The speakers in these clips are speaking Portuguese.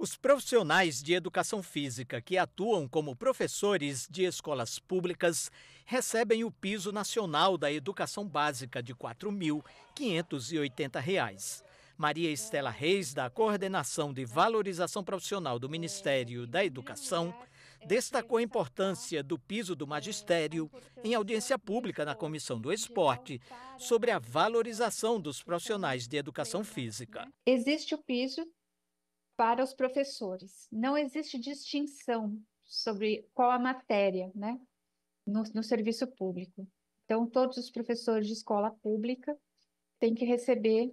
Os profissionais de educação física que atuam como professores de escolas públicas recebem o piso nacional da educação básica de R$ 4.580. Maria Estela Reis, da Coordenação de Valorização Profissional do Ministério da Educação, destacou a importância do piso do magistério em audiência pública na Comissão do Esporte sobre a valorização dos profissionais de educação física. Existe o piso para os professores. Não existe distinção sobre qual a matéria, né, no, no serviço público. Então, todos os professores de escola pública têm que receber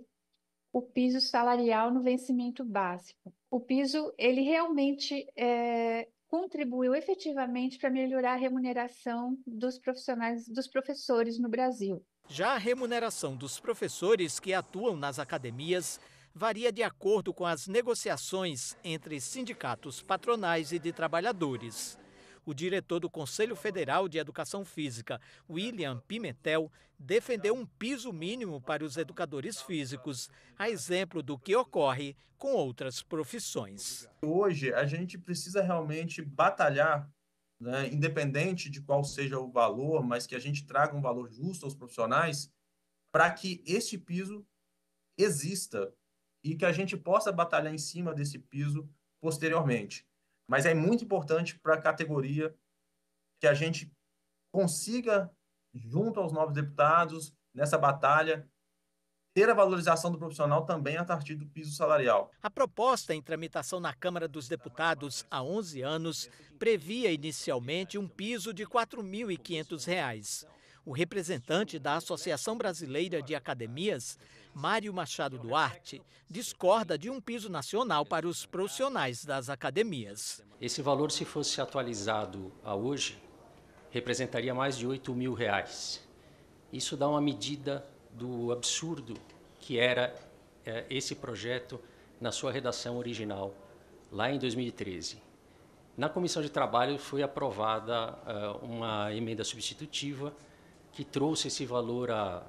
o piso salarial no vencimento básico. O piso, ele realmente é, contribuiu efetivamente para melhorar a remuneração dos profissionais, dos professores no Brasil. Já a remuneração dos professores que atuam nas academias varia de acordo com as negociações entre sindicatos patronais e de trabalhadores. O diretor do Conselho Federal de Educação Física, William Pimentel, defendeu um piso mínimo para os educadores físicos, a exemplo do que ocorre com outras profissões. Hoje, a gente precisa realmente batalhar, né, independente de qual seja o valor, mas que a gente traga um valor justo aos profissionais, para que este piso exista, e que a gente possa batalhar em cima desse piso posteriormente. Mas é muito importante para a categoria que a gente consiga, junto aos novos deputados, nessa batalha, ter a valorização do profissional também a partir do piso salarial. A proposta em tramitação na Câmara dos Deputados há 11 anos previa inicialmente um piso de R$ 4.500. O representante da Associação Brasileira de Academias, Mário Machado Duarte, discorda de um piso nacional para os profissionais das academias. Esse valor, se fosse atualizado a hoje, representaria mais de 8 mil reais. Isso dá uma medida do absurdo que era é, esse projeto na sua redação original, lá em 2013. Na comissão de trabalho foi aprovada uh, uma emenda substitutiva que trouxe esse valor a,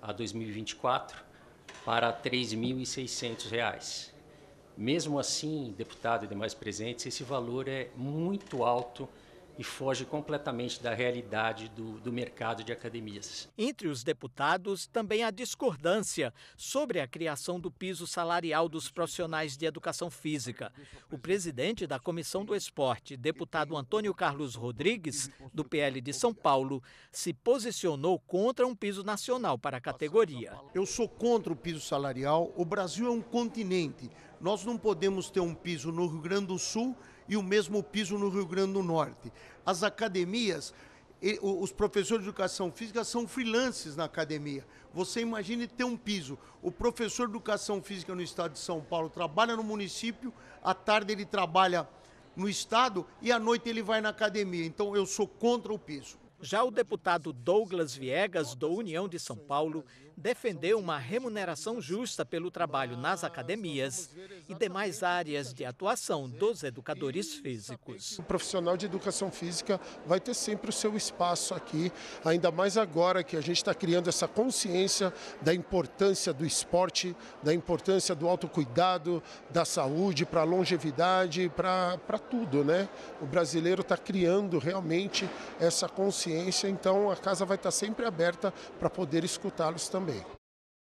a, a 2024 para R$ 3.600. Mesmo assim, deputado e demais presentes, esse valor é muito alto e foge completamente da realidade do, do, mercado de academias. Entre os deputados, também há discordância sobre a criação do piso salarial dos profissionais de educação física. O presidente da Comissão do Esporte, deputado Antônio Carlos Rodrigues, do PL de São Paulo, se posicionou contra um piso nacional para a categoria. Eu sou contra o piso salarial. O Brasil é um continente. Nós não podemos ter um piso no Rio Grande do Sul e o mesmo piso no Rio Grande do Norte. As academias, os professores de educação física são freelances na academia. Você imagine ter um piso. O professor de educação física no estado de São Paulo trabalha no município, à tarde ele trabalha no estado e à noite ele vai na academia. Então eu sou contra o piso. Já o deputado Douglas Viegas, do União de São Paulo, defendeu uma remuneração justa pelo trabalho nas academias e demais áreas de atuação dos educadores físicos. O profissional de educação física vai ter sempre o seu espaço aqui, ainda mais agora que a gente está criando essa consciência da importância do esporte, da importância do autocuidado, da saúde, para a longevidade, para tudo, né? O brasileiro está criando realmente essa consciência então a casa vai estar sempre aberta para poder escutá-los também.